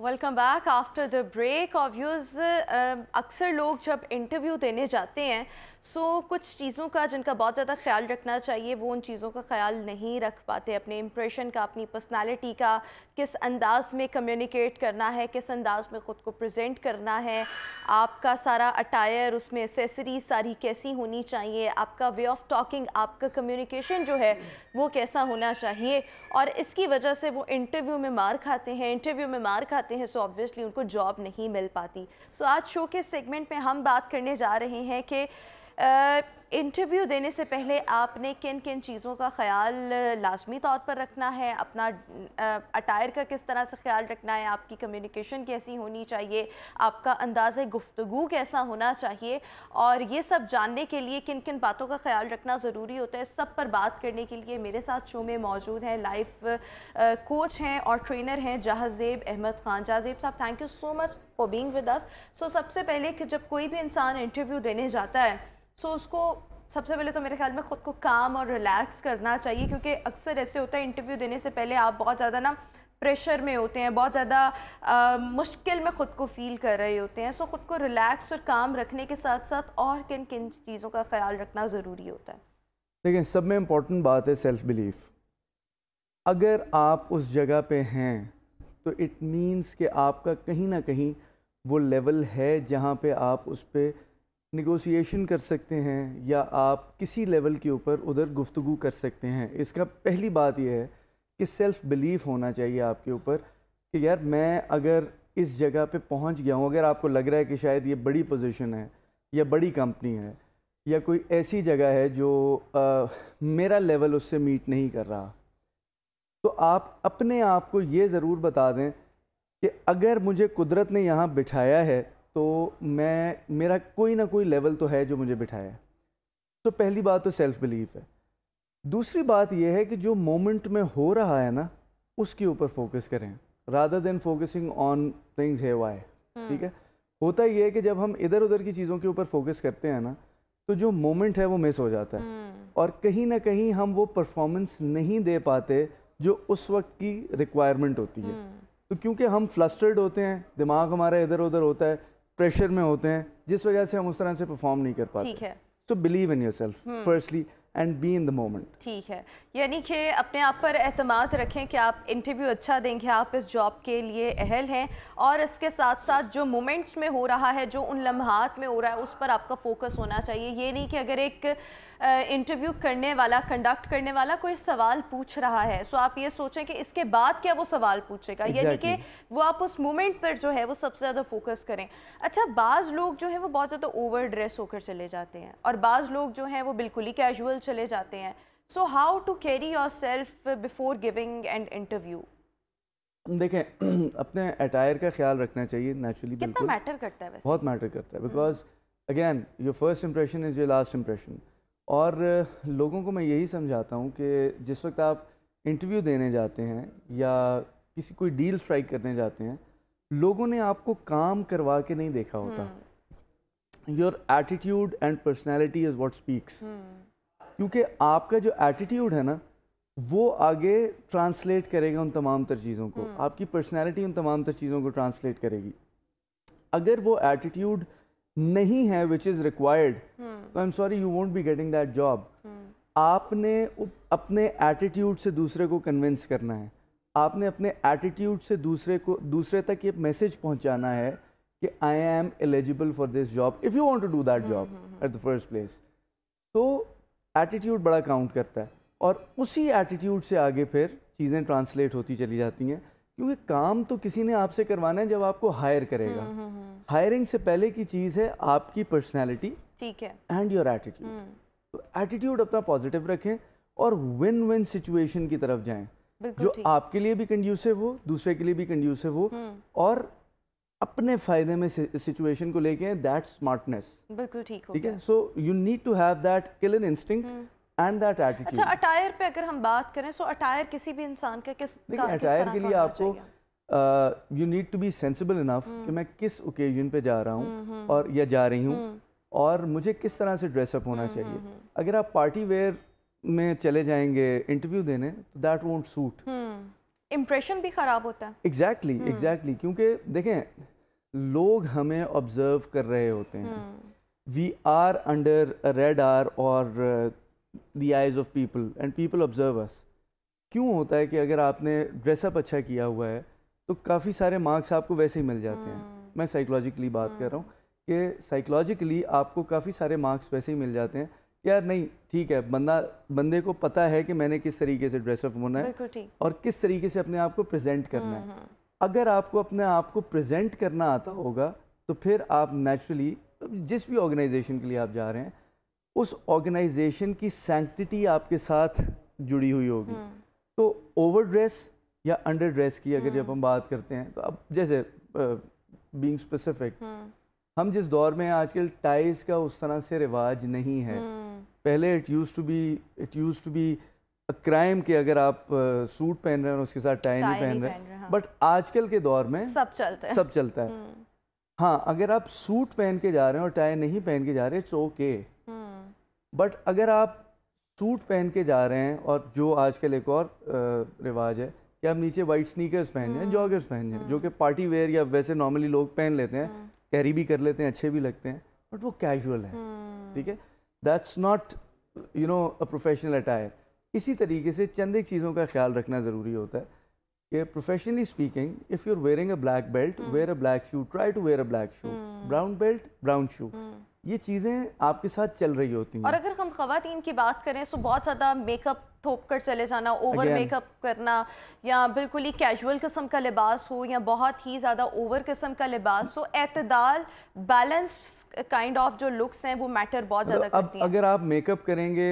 Welcome back after the break obvious अक्सर लोग जब इंटरव्यू देने जाते हैं सो so, कुछ चीज़ों का जिनका बहुत ज़्यादा ख्याल रखना चाहिए वो उन चीज़ों का ख्याल नहीं रख पाते अपने इम्प्रेशन का अपनी पर्सनालिटी का किस अंदाज़ में कम्युनिकेट करना है किस अंदाज़ में ख़ुद को प्रेजेंट करना है आपका सारा अटायर उसमें एसेसरी सारी कैसी होनी चाहिए आपका वे ऑफ टॉकिंग आपका कम्युनिकेशन जो है वो कैसा होना चाहिए और इसकी वजह से वो इंटरव्यू में मार खाते हैं इंटरव्यू में मार खाते हैं सो ऑबियसली ऑब्वियसली उनको जॉब नहीं मिल पाती सो so, आज शो के सेगमेंट में हम बात करने जा रहे हैं कि इंटरव्यू देने से पहले आपने किन किन चीज़ों का ख्याल लाजमी तौर पर रखना है अपना अटायर का किस तरह से ख्याल रखना है आपकी कम्युनिकेशन कैसी होनी चाहिए आपका अंदाज़ गुफ्तु कैसा होना चाहिए और ये सब जानने के लिए किन किन बातों का ख्याल रखना ज़रूरी होता है सब पर बात करने के लिए मेरे साथ शो में मौजूद हैं लाइफ कोच हैं और ट्रेनर हैं जहाजेब अहमद ख़ान जहाजेब साहब thank you so much for being with us so सबसे पहले कि जब कोई भी इंसान इंटरव्यू देने जाता है सो उसको सबसे पहले तो मेरे ख्याल में ख़ुद को काम और रिलैक्स करना चाहिए क्योंकि अक्सर ऐसे होता है इंटरव्यू देने से पहले आप बहुत ज़्यादा ना प्रेशर में होते हैं बहुत ज़्यादा मुश्किल में ख़ुद को फील कर रहे होते हैं सो ख़ुद को रिलैक्स और काम रखने के साथ साथ और किन किन चीज़ों का ख्याल रखना ज़रूरी होता है लेकिन सब में इम्पॉर्टेंट बात है सेल्फ़ बिलीफ अगर आप उस जगह पे हैं तो इट मीन्स कि आपका कहीं ना कहीं वो लेवल है जहाँ पे आप उस पर नगोसिएशन कर सकते हैं या आप किसी लेवल के ऊपर उधर गुफ्तु कर सकते हैं इसका पहली बात यह है कि सेल्फ़ बिलीव होना चाहिए आपके ऊपर कि यार मैं अगर इस जगह पे पहुंच गया हूँ अगर आपको लग रहा है कि शायद ये बड़ी पोजीशन है या बड़ी कंपनी है या कोई ऐसी जगह है जो आ, मेरा लेवल उससे मीट नहीं कर रहा तो आप अपने आप को ये ज़रूर बता दें कि अगर मुझे कुदरत ने यहाँ बिठाया है तो मैं मेरा कोई ना कोई लेवल तो है जो मुझे बिठाया है तो पहली बात तो सेल्फ़ बिलीफ है दूसरी बात यह है कि जो मोमेंट में हो रहा है ना उसके ऊपर फोकस करें rather than focusing on things है वाई हम्म। ठीक है होता यह है कि जब हम इधर उधर की चीज़ों के ऊपर फोकस करते हैं ना तो जो मोमेंट है वो मिस हो जाता है हम्म। और कहीं ना कहीं हम वो परफॉर्मेंस नहीं दे पाते जो उस वक्त की रिक्वायरमेंट होती है हम्म। तो क्योंकि हम फ्लस्टर्ड होते हैं दिमाग हमारा इधर उधर होता है प्रेशर में होते हैं जिस वजह से हम उस तरह से परफॉर्म नहीं कर पाते ठीक है so believe in yourself firstly and be in the moment ठीक है यानी कि अपने आप पर अहतमाद रखें कि आप इंटरव्यू अच्छा देंगे आप इस जॉब के लिए अहल हैं और इसके साथ साथ जो मोमेंट्स में हो रहा है जो उन लम्हात में हो रहा है उस पर आपका फोकस होना चाहिए ये नहीं कि अगर एक इंटरव्यू करने वाला कंडक्ट करने वाला कोई सवाल पूछ रहा है सो तो आप ये सोचें कि इसके बाद क्या वो सवाल पूछेगा exactly. यानी कि वो आप उस मोमेंट पर जो है वो सबसे ज़्यादा फोकस करें अच्छा बाज़ लोग जो है वो बहुत ज़्यादा ओवर ड्रेस होकर चले जाते हैं और बाज़ लोग जो हैं वो बिल्कुल ही कैजुअल चले जाते हैं so how to carry yourself before giving an interview देखें अपने अटायर का ख्याल रखना चाहिए नेचुरली कितना मैटर करता है वैसे? बहुत मैटर करता है because again your first impression is your last impression और लोगों को मैं यही समझाता हूँ कि जिस वक्त आप इंटरव्यू देने जाते हैं या किसी कोई डील स्ट्राइक करने जाते हैं लोगों ने आपको काम करवा के नहीं देखा होता your attitude and personality is what speaks क्योंकि आपका जो एटीट्यूड है ना वो आगे ट्रांसलेट करेगा उन तमाम तर चीज़ों को हम्म। आपकी पर्सनैलिटी उन तमाम तर चीज़ों को ट्रांसलेट करेगी अगर वो एटीट्यूड नहीं है विच इज़ रिक्वायर्ड तो I am sorry you won't be getting that job आपने अपने एटीट्यूड से दूसरे को कन्विंस करना है आपने अपने एटीट्यूड से दूसरे को दूसरे तक ये मैसेज पहुंचाना है कि I am eligible for this job if you want to do that job at the first place तो एटीट्यूड बड़ा काउंट करता है और उसी एटीट्यूड से आगे फिर चीज़ें ट्रांसलेट होती चली जाती हैं क्योंकि काम तो किसी ने आपसे करवाना है जब आपको हायर करेगा हायरिंग हम्म, हम्म, हम्म। से पहले की चीज़ है आपकी पर्सनैलिटी ठीक है एंड योर एटीट्यूड तो एटीट्यूड अपना पॉजिटिव रखें और विन विन सिचुएशन की तरफ जाएं जो आपके लिए भी कंड्यूसिव हो दूसरे के लिए भी कंड्यूसिव हो और अपने फायदे में सिचुएशन को लेके दैट स्मार्टनेस बिल्कुल ठीक हो ठीक है so you need to have that killer instinct and that attitude अच्छा अटायर पे अगर हम बात करें सो अटायर किसी भी इंसान का किस देखिए अटायर के लिए आपको you need to be sensible enough कि हम्म। मैं किस ओकेजन पे जा रहा हूँ हम्म, हम्म। और या जा रही हूँ और मुझे किस तरह से ड्रेसअप होना चाहिए अगर आप पार्टी वेयर में चले जाएंगे इंटरव्यू देने तो दैट वोंट सूट इम्प्रेशन भी ख़राब होता है exactly exactly, exactly hmm. exactly, क्योंकि देखें लोग हमें ऑब्ज़र्व कर रहे होते हैं we are under radar और the eyes of people and people observe us क्यों होता है कि अगर आपने ड्रेसअप अच्छा किया हुआ है तो काफ़ी सारे मार्क्स आपको वैसे ही मिल जाते हैं हम्म। मैं साइकोलॉजिकली बात कर रहा हूँ हम्म। कि साइकोलॉजिकली आपको काफ़ी सारे मार्क्स वैसे ही मिल जाते हैं यार नहीं ठीक है बंदा बंदे को पता है कि मैंने किस तरीके से ड्रेसअप होना है और किस तरीके से अपने आप को प्रेजेंट करना है हम्म, हम्म। अगर आपको अपने आप को प्रेजेंट करना आता होगा तो फिर आप नेचुरली जिस भी ऑर्गेनाइजेशन के लिए आप जा रहे हैं उस ऑर्गेनाइजेशन की सेंटिटी आपके साथ जुड़ी हुई होगी हम्म। तो ओवर ड्रेस या अंडर ड्रेस की अगर जब हम बात करते हैं तो अब जैसे बीइंग स्पेसिफिक हम जिस दौर में आजकल टाइज का उस तरह से रिवाज नहीं है पहले it used to be it used to be crime के अगर आप सूट पहन रहे हैं उसके साथ टाई नहीं पहन रहे बट हाँ। आजकल के दौर में सब चलता है सब चलता है हम्म। हाँ अगर आप सूट पहन के जा रहे हैं और टाई नहीं पहन के जा रहे इट्स ओके बट अगर आप सूट पहन के जा रहे हैं और जो आजकल एक और रिवाज है कि आप नीचे वाइट स्नीकर्स पहन जाए जॉगर्स हम्म। पहन जाए जो हम्म। कि पार्टी वेयर या वैसे नॉर्मली लोग पहन लेते हैं कैरी भी कर लेते हैं अच्छे भी लगते हैं बट वो कैजुअल है ठीक है that's not you know a professional attire इसी तरीके से चंद एक चीज़ों का ख्याल रखना ज़रूरी होता है कि professionally speaking if you are wearing a black belt wear a black shoe try to wear a black shoe brown belt brown shoe ये चीज़ें आपके साथ चल रही होती हैं और अगर हम खातन की बात करें तो बहुत ज़्यादा मेकअप थोप कर चले जाना ओवर मेकअप करना या बिल्कुल ही कैजुअल किस्म का लिबास हो या बहुत ही ज़्यादा ओवर किस्म का लिबास हो अतदाल बैलेंस काइंड ऑफ जो लुक्स हैं वो मैटर बहुत मतलब ज़्यादा अब करती अगर आप मेकअप करेंगे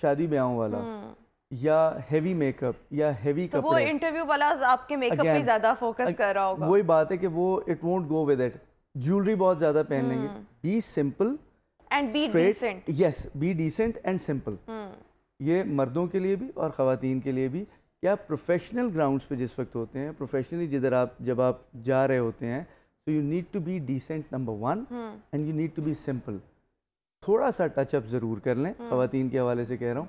शादी ब्याहों वाला हम्म। या हेवी मेकअप या हेवी तो कपड़े वो इंटरव्यू वाला आपके मेकअप पे ज़्यादा फोकस कर रहा होगा वही बात है कि वो it won't go with it jewellery बहुत ज़्यादा पहन लेंगे be simple and be decent yes be decent and simple ये मर्दों के लिए भी और ख़वातीन के लिए भी या प्रोफेशनल ग्राउंड्स पे जिस वक्त होते हैं प्रोफेशनली जिधर आप जब आप जा रहे होते हैं तो you need to be decent number one and you need to be simple थोड़ा सा टचअप ज़रूर कर लें हम्म। खातन के हवाले से कह रहा हूँ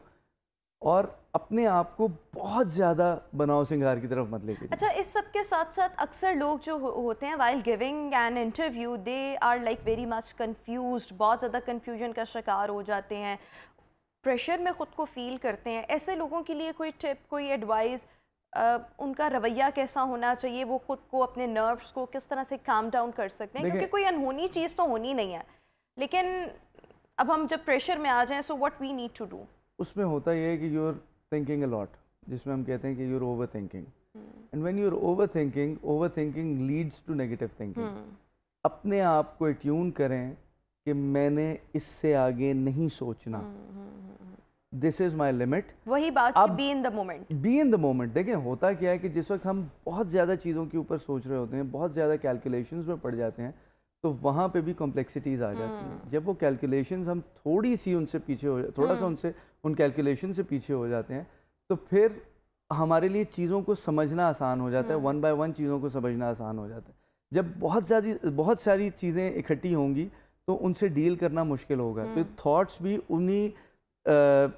और अपने आप को बहुत ज़्यादा बनाओ सिंगार की तरफ मत लेके अच्छा इस सब के साथ साथ अक्सर लोग जो हो, होते हैं while giving an interview they are like very much confuse बहुत ज़्यादा कन्फ्यूजन का शिकार हो जाते हैं प्रेशर में ख़ुद को फील करते हैं ऐसे लोगों के लिए कोई टिप कोई एडवाइस उनका रवैया कैसा होना चाहिए वो ख़ुद को अपने नर्व्स को किस तरह से काम डाउन कर सकते हैं क्योंकि कोई अनहोनी चीज़ तो होनी नहीं है लेकिन अब हम जब प्रेशर में आ जाएं so what we need to do उसमें होता यह है कि यू आर थिंकिंग अलॉट जिसमें हम कहते हैं कि you are overthinking and when you are overthinking overthinking leads to negative thinking अपने आप को ट्यून करें कि मैंने इससे आगे नहीं सोचना दिस इज माई लिमिट वही बात be in the moment be in the moment देखें होता क्या है कि जिस वक्त हम बहुत ज़्यादा चीज़ों के ऊपर सोच रहे होते हैं बहुत ज़्यादा कैलकुलेशन में पड़ जाते हैं तो वहाँ पे भी कॉम्प्लेक्सिटीज़ आ जाती हैं हम्म। जब वो कैलकुलेशंस हम थोड़ी सी उनसे पीछे हो थोड़ा सा हम्म। उनसे उन कैलकुलेशन से पीछे हो जाते हैं तो फिर हमारे लिए चीज़ों को समझना आसान हो जाता है वन बाय वन चीज़ों को समझना आसान हो जाता है जब बहुत सारी बहुत सारी चीज़ें इकट्ठी होंगी तो उनसे डील करना मुश्किल होगा तो थाट्स हम्म। भी उन्हीं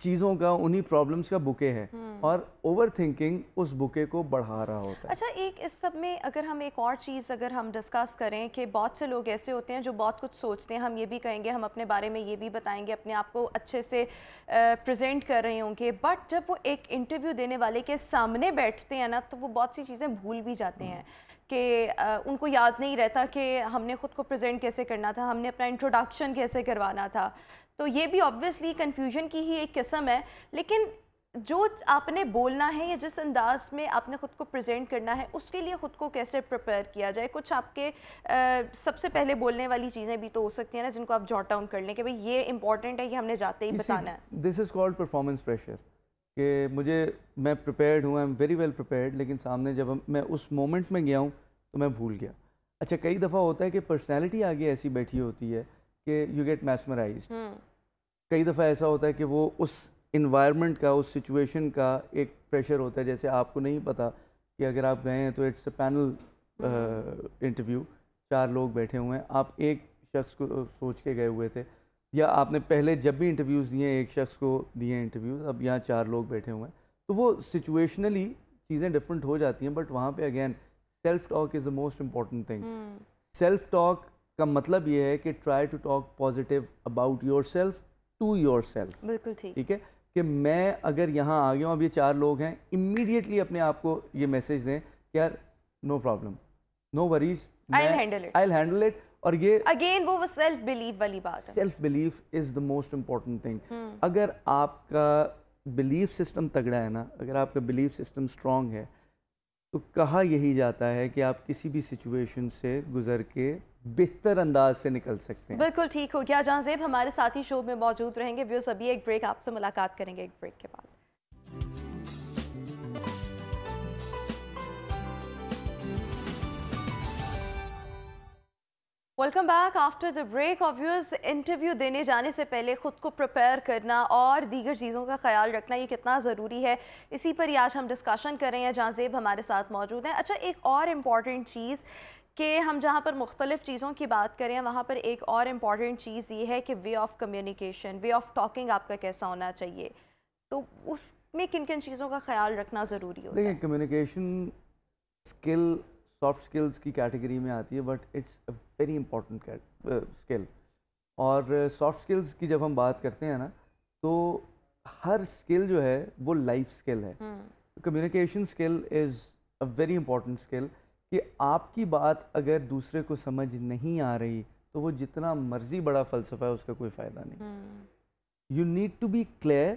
चीज़ों का उन्हीं प्रॉब्लम्स का बुके है हम्म। और ओवर थिंकिंग उस बुके को बढ़ा रहा होता है अच्छा एक इस सब में अगर हम एक और चीज़ अगर हम डिस्कस करें कि बहुत से लोग ऐसे होते हैं जो बहुत कुछ सोचते हैं हम ये भी कहेंगे हम अपने बारे में ये भी बताएंगे अपने आप को अच्छे से प्रेजेंट कर रहे होंगे बट जब वो एक इंटरव्यू देने वाले के सामने बैठते हैं ना तो वो बहुत सी चीज़ें भूल भी जाते हैं हम्म। कि उनको याद नहीं रहता कि हमने खुद को प्रेजेंट कैसे करना था हमने अपना इंट्रोडक्शन कैसे करवाना था तो ये भी ऑब्वियसली कन्फ्यूजन की ही एक किस्म है लेकिन जो आपने बोलना है या जिस अंदाज में आपने ख़ुद को प्रेजेंट करना है उसके लिए ख़ुद को कैसे प्रिपेयर किया जाए कुछ आपके आ, सबसे पहले बोलने वाली चीज़ें भी तो हो सकती हैं ना जिनको आप जॉट डाउन कर लें कि भाई ये इंपॉर्टेंट है ये हमने जाते ही बताना है this is called performance pressure कि मुझे मैं प्रिपेयर्ड हूँ I am very well prepared लेकिन सामने जब मैं उस मोमेंट में गया हूँ तो मैं भूल गया अच्छा कई दफ़ा होता है कि पर्सनैलिटी आगे ऐसी बैठी होती है कि यू गेट मैसमराइज कई दफ़ा ऐसा होता है कि वो उस इन्वायरमेंट का उस सिचुएशन का एक प्रेशर होता है जैसे आपको नहीं पता कि अगर आप गए हैं तो इट्स अ पैनल इंटरव्यू चार लोग बैठे हुए हैं आप एक शख्स को सोच के गए हुए थे या आपने पहले जब भी इंटरव्यूज़ दिए एक शख्स को दिए इंटरव्यूज़ अब यहाँ चार लोग बैठे हुए हैं तो वो सिचुएशनली चीज़ें डिफरेंट हो जाती हैं बट वहाँ पे again self talk is the most important thing self talk का मतलब ये है कि try to talk positive about yourself to yourself बिल्कुल ठीक ठीक है कि मैं अगर यहाँ आ गया हूँ अब ये चार लोग हैं इमीडिएटली अपने आप को ये मैसेज दें कि यार no problem no worries I handle it और ये अगेन वो सेल्फ बिलीव वाली बात है self believe is the most important thing अगर आपका बिलीफ सिस्टम तगड़ा है ना अगर आपका बिलीफ सिस्टम स्ट्रांग है तो कहा यही जाता है कि आप किसी भी सिचुएशन से गुजर के बेहतर अंदाज से निकल सकते हैं बिल्कुल ठीक हो गया जहां जेब हमारे ही शो में मौजूद रहेंगे व्यूज अभी एक ब्रेक आपसे मुलाकात करेंगे एक ब्रेक के बाद welcome back after the break obvious interview देने जाने से पहले ख़ुद को प्रिपेयर करना और दीगर चीज़ों का ख्याल रखना ये कितना ज़रूरी है इसी पर ही आज हम डिस्कशन कर रहे हैं जहाँ जेब हमारे साथ मौजूद हैं अच्छा एक और इम्पॉर्टेंट चीज़ कि हम जहाँ पर मुख्तलिफ़ चीज़ों की बात करें वहाँ पर एक और इम्पॉर्टेंट चीज़ ये है कि way of communication way of talking आपका कैसा होना चाहिए तो उसमें किन किन चीज़ों का ख्याल रखना ज़रूरी होता है कम्युनिकेशन स्किल सॉफ्ट स्किल्स की कैटेगरी में आती है but it's a very important skill और सॉफ्ट uh, स्किल्स की जब हम बात करते हैं ना तो हर स्किल जो है वो लाइफ स्किल है communication skill is a very important skill कि आपकी बात अगर दूसरे को समझ नहीं आ रही तो वो जितना मर्जी बड़ा फलसफा है उसका कोई फ़ायदा नहीं you need to be clear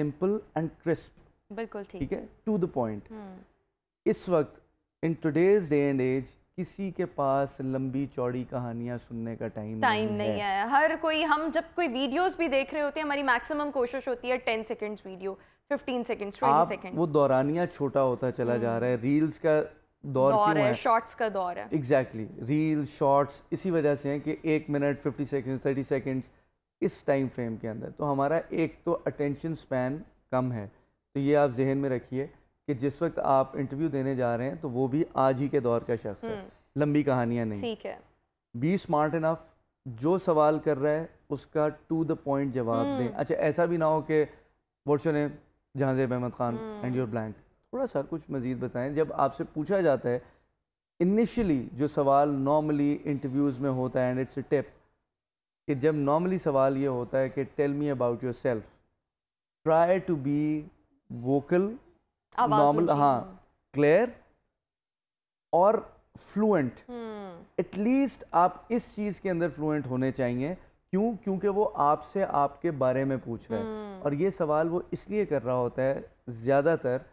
simple and crisp बिल्कुल ठीक है टू द पॉइंट इस वक्त in today's day and age किसी के पास लंबी चौड़ी कहानियां सुनने का टाइम टाइम नहीं, नहीं है हर कोई हम जब कोई वीडियोस भी देख रहे होते हैं हमारी मैक्सिमम कोशिश होती है ten seconds video 15 seconds 20 seconds वो दौरानिया छोटा होता चला हम्म। जा रहा है रील्स का दौर, दौर है, है शॉर्ट्स का दौर है एग्जैक्टली रील शॉर्ट्स इसी वजह से हैं कि एक minute fifty seconds thirty seconds इस टाइम फ्रेम के अंदर तो हमारा एक तो अटेंशन स्पैन कम है तो ये आप जहन में रखिए कि जिस वक्त आप इंटरव्यू देने जा रहे हैं तो वो भी आज ही के दौर का शख्स है हम्म। लंबी कहानियाँ नहीं ठीक है बी स्मार्ट इनफ जो सवाल कर रहा है उसका टू द पॉइंट जवाब दें हम्म। अच्छा ऐसा भी ना हो कि वॉट्स ने name Ahmed Khan and your blank थोड़ा सर कुछ मज़ीद बताएं जब आपसे पूछा जाता है इनिशियली जो सवाल नॉर्मली इंटरव्यूज़ में होता है एंड इट्स अ टिप कि जब नॉर्मली सवाल ये होता है कि tell me about yourself try to be vocal normal हाँ क्लियर और फ्लुएंट हम्म। एटलीस्ट आप इस चीज़ के अंदर फ्लुएंट होने चाहिए क्यों क्योंकि वो आपसे आपके बारे में पूछ रहे हैं hmm. हम्म। और ये सवाल वो इसलिए कर रहा होता है ज़्यादातर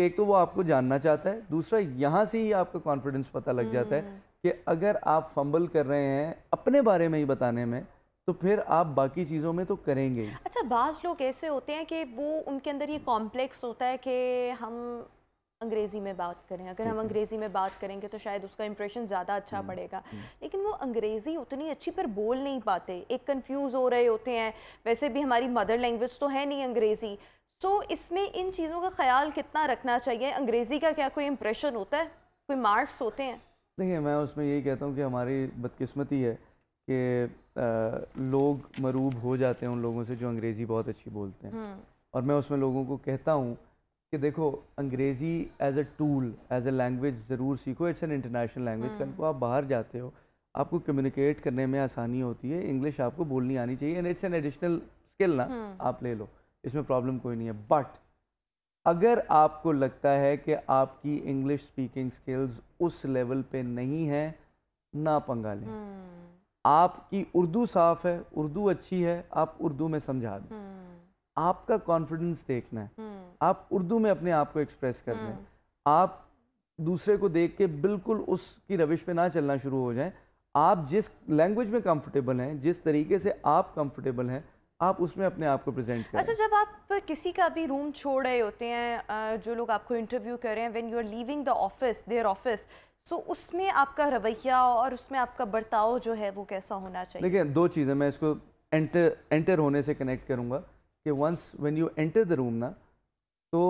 एक तो वो आपको जानना चाहता है दूसरा यहाँ से ही आपका कॉन्फिडेंस पता लग जाता है हम्म। कि अगर आप फंबल कर रहे हैं अपने बारे में ही बताने में तो फिर आप बाकी चीज़ों में तो करेंगे अच्छा बाज लोग ऐसे होते हैं कि वो उनके अंदर ये कॉम्प्लेक्स होता है कि हम अंग्रेज़ी में बात करें अगर हम अंग्रेज़ी में बात करेंगे तो शायद उसका इम्प्रेशन ज़्यादा अच्छा हम्म, पड़ेगा हम्म। लेकिन वो अंग्रेज़ी उतनी अच्छी पर बोल नहीं पाते एक कंफ्यूज हो रहे होते हैं वैसे भी हमारी मदर लैंग्वेज तो है नहीं अंग्रेज़ी सो तो so, इसमें इन चीज़ों का ख्याल कितना रखना चाहिए अंग्रेज़ी का क्या कोई इम्प्रेशन होता है कोई मार्क्स होते हैं देखिए मैं उसमें यही कहता हूँ कि हमारी बदकिस्मती है कि लोग मरूब हो जाते हैं उन लोगों से जो अंग्रेज़ी बहुत अच्छी बोलते हैं हम्म। और मैं उसमें लोगों को कहता हूँ कि देखो अंग्रेज़ी as a tool as a language ज़रूर सीखो इट्स एन इंटरनेशनल लैंग्वेज कल को आप बाहर जाते हो आपको कम्युनिकेट करने में आसानी होती है इंग्लिश आपको बोलनी आनी चाहिए and it's an additional skill ना हम्म। आप ले लो इसमें प्रॉब्लम कोई नहीं है बट अगर आपको लगता है कि आपकी इंग्लिश स्पीकिंग स्किल्स उस लेवल पे नहीं है ना पंगा लें हम्म। आपकी उर्दू साफ है उर्दू अच्छी है आप उर्दू में समझा दें हम्म। आपका कॉन्फिडेंस देखना है हम्म। आप उर्दू में अपने आप को एक्सप्रेस करना है आप दूसरे को देख के बिल्कुल उसकी रविश पे ना चलना शुरू हो जाएं आप जिस लैंग्वेज में कंफर्टेबल हैं जिस तरीके से आप कंफर्टेबल हैं आप उसमें अपने आप को प्रेजेंट करें अच्छा जब आप किसी का भी रूम छोड़ रहे होते हैं जो लोग आपको इंटरव्यू कर रहे हैं when you are leaving the office their office so उसमें आपका रवैया और उसमें आपका बर्ताव जो है वो कैसा होना चाहिए देखिए दो चीज़ें मैं इसको एंटर एंटर होने से कनेक्ट करूँगा कि once when you enter the room ना तो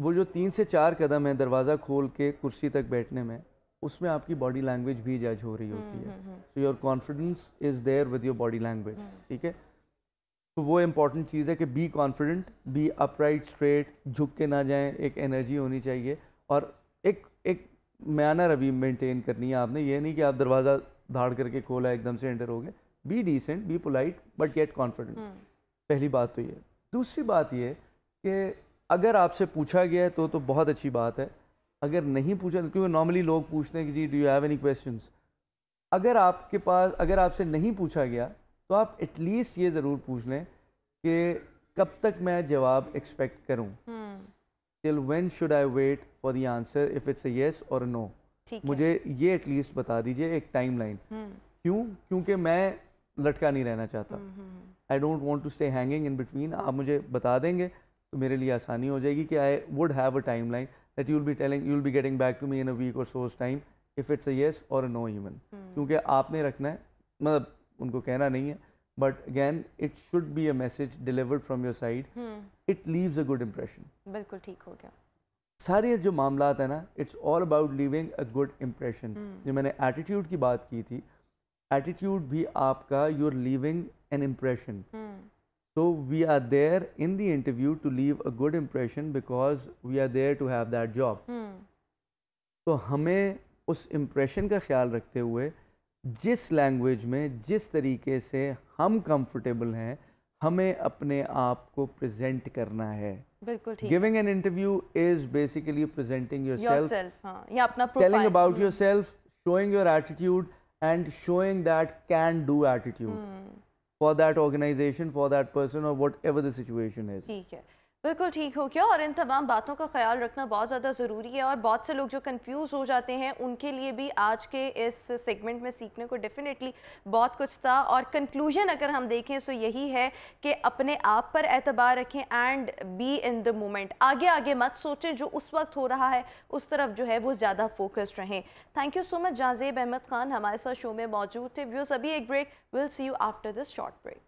वो जो तीन से चार कदम है दरवाज़ा खोल के कुर्सी तक बैठने में उसमें आपकी बॉडी लैंग्वेज भी जज हो रही हम्म, होती है so your confidence is there with your body language ठीक है तो वो इम्पॉर्टेंट चीज़ है कि be confident be upright straight झुक के ना जाएं एक एनर्जी होनी चाहिए और एक एक मैनर अभी मेंटेन करनी है आपने ये नहीं कि आप दरवाज़ा धाड़ करके खोला एकदम से एंटर हो गए be decent be polite but yet confident पहली बात तो ये दूसरी बात ये कि अगर आपसे पूछा गया तो तो बहुत अच्छी बात है अगर नहीं पूछा क्योंकि नॉर्मली लोग पूछते हैं कि जी do you have any question अगर आपके पास अगर आपसे नहीं पूछा गया तो आप एटलीस्ट ये ज़रूर पूछ लें कि कब तक मैं जवाब एक्सपेक्ट करूँ till one should I wait for the answer if it's yes और नो मुझे ये एटलीस्ट बता दीजिए एक टाइम हम्म। लाइन क्यों क्योंकि मैं लटका नहीं रहना चाहता I don't want to stay hanging in between आप मुझे बता देंगे तो मेरे लिए आसानी हो जाएगी कि I would have a time line that you'll be telling you'll be getting back to me in a week और such time if it's a yes और नो इवन क्योंकि आपने रखना है मतलब उनको कहना नहीं है but again it should be a message delivered from your side it leaves a good impression बिल्कुल ठीक हो गया सारे जो मामला है ना it's all about living a good impression जो मैंने एटीट्यूड की बात की थी एटीट्यूड भी आपका you are leaving an impression so we are there in the interview to leave a good impression because we are there to have that job तो हमें उस इम्प्रेशन का ख्याल रखते हुए जिस लैंग्वेज में जिस तरीके से हम कंफर्टेबल हैं हमें अपने आप को प्रेजेंट करना है बिल्कुल ठीक giving an interview is basically presenting yourself या अपना telling about yourself showing your attitude and showing that can do attitude for that organisation for that person और वट एवर दिचुएशन इज ठीक है बिल्कुल ठीक हो गया और इन तमाम बातों का ख्याल रखना बहुत ज़्यादा ज़रूरी है और बहुत से लोग जो कंफ्यूज हो जाते हैं उनके लिए भी आज के इस सेगमेंट में सीखने को डेफिनेटली बहुत कुछ था और कंक्लूजन अगर हम देखें तो यही है कि अपने आप पर एतबार रखें and be in the moment आगे आगे मत सोचें जो उस वक्त हो रहा है उस तरफ जो है वो ज़्यादा फोकस्ड रहें thank you so much Jazeb Ahmed Khan हमारे साथ शो में मौजूद थे व्यूज़ अभी एक break will see you after this short break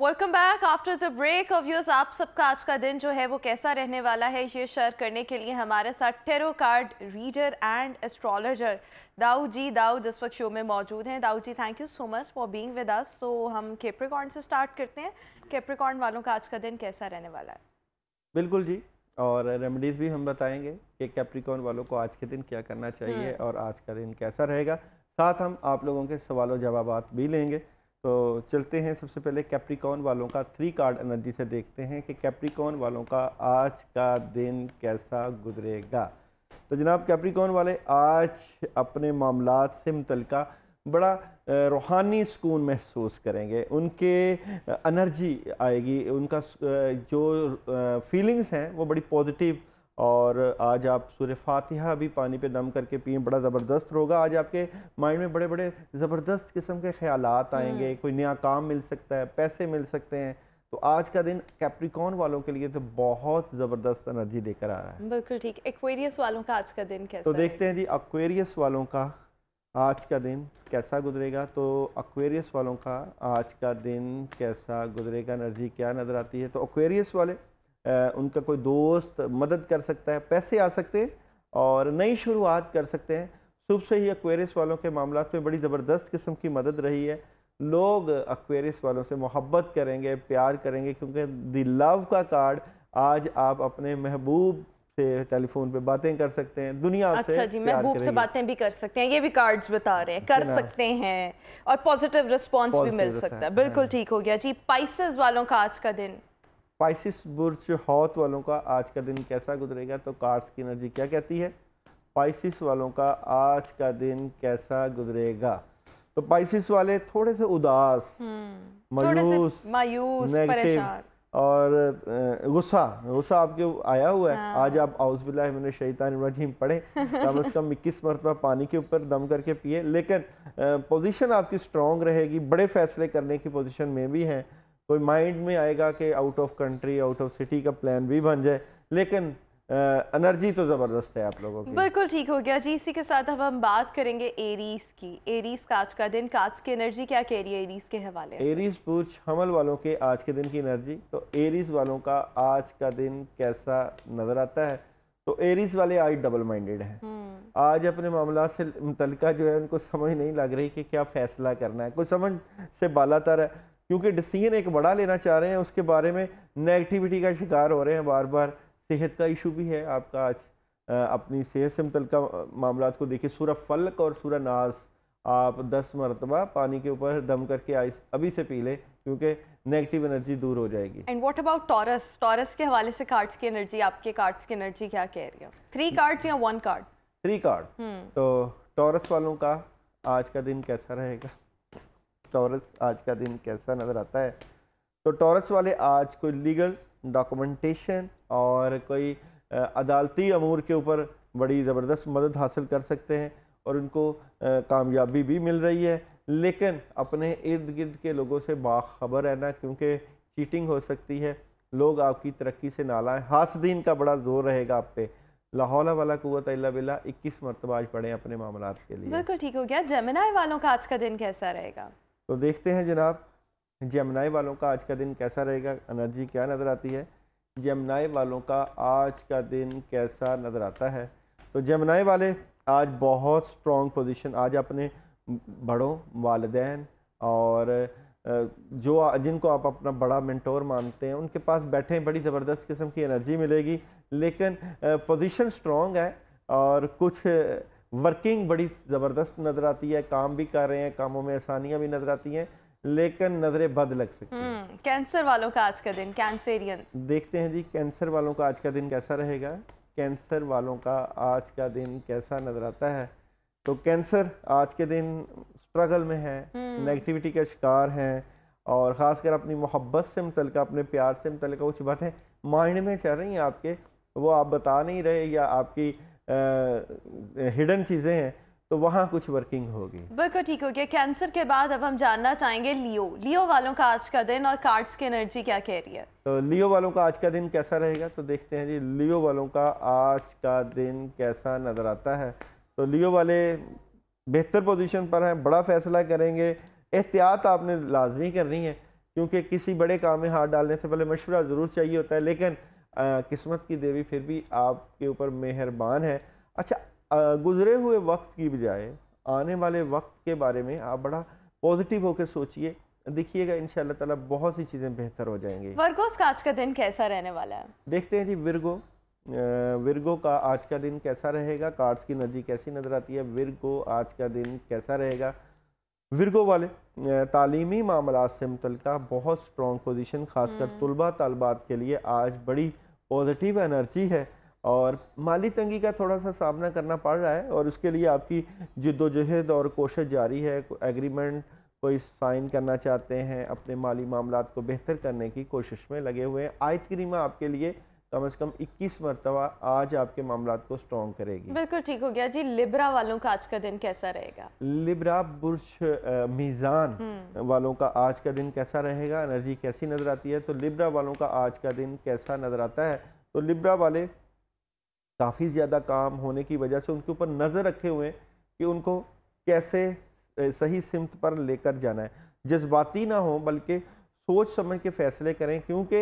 welcome back after the break of yours आप सबका आज का दिन जो है वो कैसा रहने वाला है ये शेयर करने के लिए हमारे साथ tarot card reader and astrologer Dau ji Dau जिस वक्त शो में मौजूद हैं Dau ji thank you so much for being with us so हम केप्रिकॉर्न से स्टार्ट करते हैं केप्रिकॉर्न वालों का आज का दिन कैसा रहने वाला है बिल्कुल जी और रेमिडीज भी हम बताएंगे कि कैप्रिकॉर्न वालों को आज के दिन क्या करना चाहिए हम्म। और आज का दिन कैसा रहेगा साथ हम आप लोगों के सवालों जवाब भी लेंगे तो चलते हैं सबसे पहले कैप्रिकॉन वालों का थ्री कार्ड एनर्जी से देखते हैं कि कैप्रिकॉन वालों का आज का दिन कैसा गुजरेगा तो जनाब कैप्रिकॉन वाले आज अपने मामला से मुतलका बड़ा रूहानी सुकून महसूस करेंगे उनके एनर्जी आएगी उनका जो फीलिंग्स हैं वो बड़ी पॉजिटिव और आज आप सूर्य फातिहा भी पानी पे दम करके पिए बड़ा ज़बरदस्त होगा आज आपके माइंड में बड़े बड़े ज़बरदस्त किस्म के ख्याल हाँ। आएंगे कोई नया काम मिल सकता है पैसे मिल सकते हैं तो आज का दिन कैप्रिकॉन वालों के लिए तो बहुत ज़बरदस्त एनर्जी लेकर आ रहा है बिल्कुल ठीक एक्वेरियस वालों का आज का दिन कैसा तो देखते हैं जी एक्वेरियस वालों का आज का दिन कैसा गुजरेगा तो अक्वेरियस वालों का आज का दिन कैसा गुजरेगा एनर्जी क्या नज़र आती है तो अक्वेरियस वाले उनका कोई दोस्त मदद कर सकता है पैसे आ सकते हैं और नई शुरुआत कर सकते हैं सुबह से ही अक्वेरियस वालों के मामला में बड़ी ज़बरदस्त किस्म की मदद रही है लोग अक्वेरियस वालों से मोहब्बत करेंगे प्यार करेंगे क्योंकि दी लव का कार्ड आज आप अपने महबूब से टेलीफोन पे बातें कर सकते हैं दुनिया अच्छा से जी महबूब से बातें भी कर सकते हैं ये भी कार्ड्स बता रहे हैं कर सकते हैं और पॉजिटिव रिस्पांस भी मिल सकता है हाँ। बिल्कुल ठीक हो गया जी पाइसेस वालों का आज का दिन पाइसिस बुर्ज हौत वालों का आज का दिन कैसा गुजरेगा तो कार्स की एनर्जी क्या कहती है पाइसिस वालों का आज का दिन कैसा गुजरेगा तो पाइसिस वाले थोड़े से उदास हम्म, मायूस मायूस और गुस्सा गुस्सा आपके आया हुआ है हाँ। आज आप आउसबिल्ला शैतान रजीम पढ़े कम अज़ कम इक्कीस मरतबा पानी के ऊपर दम करके पिए लेकिन पोजीशन आपकी स्ट्रॉन्ग रहेगी बड़े फैसले करने की पोजीशन में भी हैं कोई माइंड में आएगा कि out of country out of city का प्लान भी बन जाए लेकिन एनर्जी तो ज़बरदस्त है आप लोगों की बिल्कुल ठीक हो गया जी इसी के साथ अब हम बात करेंगे एरीज की एरीज का आज का दिन काज की एनर्जी क्या कह रही है एरीज के हवाले एरीज पूछ हमल वालों के आज के दिन की एनर्जी तो एरीज वालों का आज का दिन कैसा नज़र आता है तो एरीज वाले आज डबल माइंडेड हैं हम्म। आज अपने मामला से मुतलका जो है उनको समझ नहीं लग रही कि क्या फ़ैसला करना है कोई समझ से बाला तर है क्योंकि डिसीजन एक बड़ा लेना चाह रहे हैं उसके बारे में नेगेटिविटी का शिकार हो रहे हैं बार बार सेहत का इशू भी है आपका आज अपनी सेहत से मुतल मामला को देखिए सूरह फलक और सूरह नाज आप दस मरतबा पानी के ऊपर दम करके आइस अभी से पी लें क्योंकि नेगेटिव एनर्जी दूर हो जाएगी and what about Taurus Taurus के हवाले से कार्ड्स की एनर्जी आपके कार्ड्स की एनर्जी क्या कह रही है थ्री कार्ड्स या वन कार्ड थ्री कार्ड तो टॉरस वालों का आज का दिन कैसा रहेगा टॉरस आज का दिन कैसा नज़र आता है तो टॉरस वाले आज कोई लीगल डॉक्यूमेंटेशन और कोई अदालती अमूर के ऊपर बड़ी ज़बरदस्त मदद हासिल कर सकते हैं और उनको कामयाबी भी मिल रही है लेकिन अपने इर्द गिर्द के लोगों से बाखबर रहना क्योंकि चीटिंग हो सकती है लोग आपकी तरक्की से नाला है हासदीन का बड़ा जोर रहेगा आप पे लाहौल वाला कुत बिल्ला इक्कीस मरतबा आज पढ़े अपने मामला के लिए बिल्कुल ठीक हो गया जमनाए वालों का आज का दिन कैसा रहेगा तो देखते हैं जनाब जेमनाई वालों का आज का दिन कैसा रहेगा एनर्जी क्या नज़र आती है जेमनाई वालों का आज का दिन कैसा नज़र आता है तो जेमनाई वाले आज बहुत स्ट्रॉन्ग पोजीशन आज अपने बड़ों वालदेन और जो जिनको आप अपना बड़ा मेंटोर मानते हैं उनके पास बैठे बड़ी ज़बरदस्त किस्म की एनर्जी मिलेगी लेकिन पोजीशन स्ट्रॉन्ग है और कुछ वर्किंग बड़ी ज़बरदस्त नज़र आती है काम भी कर रहे हैं कामों में आसानियाँ भी नज़र आती हैं लेकिन नज़रें बद लग सकती हैं कैंसर हम्म, वालों का आज का दिन कैंसेरियंस देखते हैं जी कैंसर वालों का आज का दिन कैसा रहेगा कैंसर वालों का आज का दिन कैसा नज़र आता है तो कैंसर आज के दिन स्ट्रगल में है नेगेटिविटी हम्म। का शिकार हैं और ख़ासकर अपनी मोहब्बत से मुतलका अपने प्यार से मुतलका कुछ बातें माइंड में चल रही हैं आपके वो आप बता नहीं रहे या आपकी हिडन चीज़ें हैं तो वहाँ कुछ वर्किंग होगी बिल्कुल ठीक हो गया कैंसर के बाद अब हम जानना चाहेंगे लियो लियो वालों का आज का दिन और कार्ड्स की एनर्जी क्या कह रही है तो लियो वालों का आज का दिन कैसा रहेगा तो देखते हैं जी लियो वालों का आज का दिन कैसा नज़र आता है तो लियो वाले बेहतर पोजीशन पर हैं बड़ा फैसला करेंगे एहतियात आपने लाजमी करनी है क्योंकि किसी बड़े काम में हाथ डालने से पहले मशवरा ज़रूर चाहिए होता है लेकिन किस्मत की देवी फिर भी आपके ऊपर मेहरबान है अच्छा गुज़रे हुए वक्त की बजाय आने वाले वक्त के बारे में आप बड़ा पॉजिटिव होकर सोचिए देखिएगा इन ताला बहुत सी चीज़ें बेहतर हो जाएंगी वर्गो का आज का दिन कैसा रहने वाला है देखते हैं जी विरगो विरगो का आज का दिन कैसा रहेगा कार्ड्स की नजी कैसी नज़र आती है विरगो आज का दिन कैसा रहेगा विरगो वाले तालीमी मामला से मुतल बहुत स्ट्रॉन्ग पोजीशन खासकर हम्म। तलबा तलबात के लिए आज बड़ी पॉजिटिव एनर्जी है और माली तंगी का थोड़ा सा सामना करना पड़ रहा है और उसके लिए आपकी जिद्दोजहद और कोशिश जारी है एग्रीमेंट कोई साइन करना चाहते हैं अपने माली मामला को बेहतर करने की कोशिश में लगे हुए हैं आयत क्रीमा आपके लिए कम अज़ कम 21 मरतबा आज आपके मामला को स्ट्रॉन्ग करेगी बिल्कुल ठीक हो गया जी लिब्रा वालों का आज का दिन कैसा रहेगा लिब्रा बुर्ज मीज़ान हम्म। वालों का आज का दिन कैसा रहेगा एनर्जी कैसी नज़र आती है तो लिब्रा वालों का आज का दिन कैसा नज़र आता है तो लिब्रा वाले काफ़ी ज़्यादा काम होने की वजह से उनके ऊपर नज़र रखे हुए हैं कि उनको कैसे सही सिमत पर लेकर जाना है जज्बाती ना हो बल्कि सोच समझ के फैसले करें क्योंकि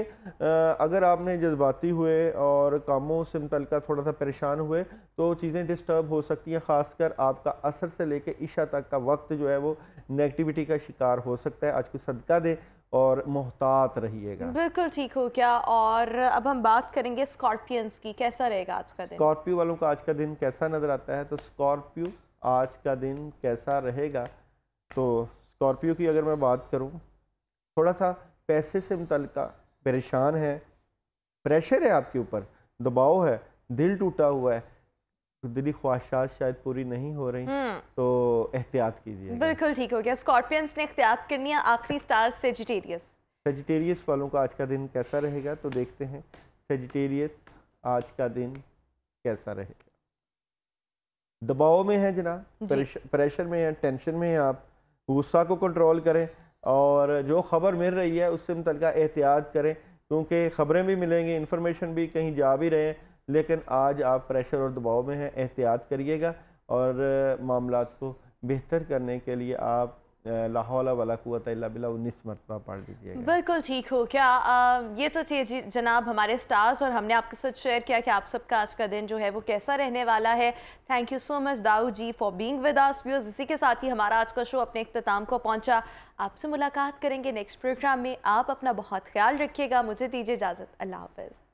अगर आपने जज्बाती हुए और कामों से मुतलका थोड़ा सा परेशान हुए तो चीज़ें डिस्टर्ब हो सकती हैं ख़ासकर आपका असर से लेके ईशा तक का वक्त जो है वो नेगेटिविटी का शिकार हो सकता है आज को सदका दें और मोहतात रहिएगा बिल्कुल ठीक हो क्या और अब हम बात करेंगे स्कॉर्पियंस की कैसा रहेगा आज का दिन स्कॉर्पियो वालों का आज का दिन कैसा नज़र आता है तो स्कॉर्पियो आज का दिन कैसा रहेगा तो स्कॉर्पियो की अगर मैं बात करूँ थोड़ा सा पैसे से मुतल परेशान है प्रेशर है आपके ऊपर दबाव है दिल टूटा हुआ है दिली ख्वाहिशात शायद पूरी नहीं हो रही हम्म। तो एहतियात कीजिए बिल्कुल ठीक हो गया स्कॉर्पियंस ने एहतियात करनी है आखिरी स्टार सेजिटेरियस सेजिटेरियस वालों का आज का दिन कैसा रहेगा तो देखते हैं सेजिटेरियस आज का दिन कैसा रहेगा दबाव में है जनाब प्रेशर में है टेंशन में है आप गुस्सा को कंट्रोल करें और जो ख़बर मिल रही है उससे मुतल एहतियात करें क्योंकि ख़बरें भी मिलेंगी इन्फॉर्मेशन भी कहीं जा भी रहे हैं लेकिन आज आप प्रेशर और दबाव में हैं एहतियात करिएगा और मामला को बेहतर करने के लिए आप लाहौला वाला कुत उन्नीस मरतबा पढ़ लीजिए बिल्कुल ठीक हो क्या आ, ये तो थे जी जनाब हमारे स्टार्स और हमने आपके साथ शेयर किया कि आप सबका आज का दिन जो है वो कैसा रहने वाला है thank you so much Dau ji for being with us viewers इसी के साथ ही हमारा आज का शो अपने अख्ताम को पहुँचा आपसे मुलाकात करेंगे नेक्स्ट प्रोग्राम में आप अपना बहुत ख्याल रखिएगा मुझे दीजिए इजाज़त अल्लाह हाफ